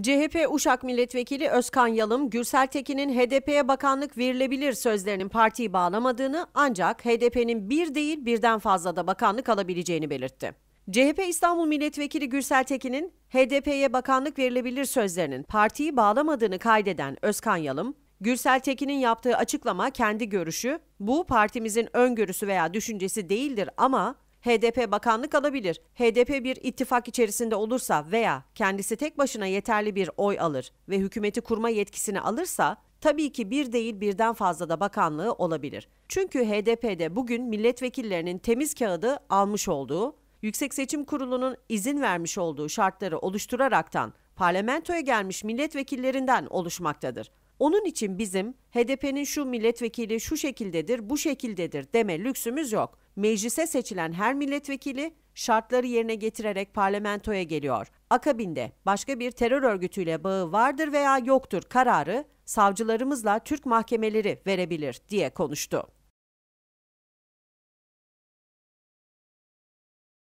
CHP Uşak Milletvekili Özkan Yalım, Gürsel Tekin'in HDP'ye bakanlık verilebilir sözlerinin partiyi bağlamadığını ancak HDP'nin bir değil birden fazla da bakanlık alabileceğini belirtti. CHP İstanbul Milletvekili Gürsel Tekin'in HDP'ye bakanlık verilebilir sözlerinin partiyi bağlamadığını kaydeden Özkan Yalım, Gürsel Tekin'in yaptığı açıklama kendi görüşü, bu partimizin öngörüsü veya düşüncesi değildir ama HDP bakanlık alabilir. HDP bir ittifak içerisinde olursa veya kendisi tek başına yeterli bir oy alır ve hükümeti kurma yetkisini alırsa tabii ki bir değil birden fazla da bakanlığı olabilir. Çünkü HDP'de bugün milletvekillerinin temiz kağıdı almış olduğu, Yüksek Seçim Kurulu'nun izin vermiş olduğu şartları oluşturaraktan parlamentoya gelmiş milletvekillerinden oluşmaktadır. Onun için bizim HDP'nin şu milletvekili şu şekildedir, bu şekildedir deme lüksümüz yok meclise seçilen her milletvekili şartları yerine getirerek parlamentoya geliyor. Akabinde başka bir terör örgütüyle bağı vardır veya yoktur kararı savcılarımızla Türk mahkemeleri verebilir diye konuştu.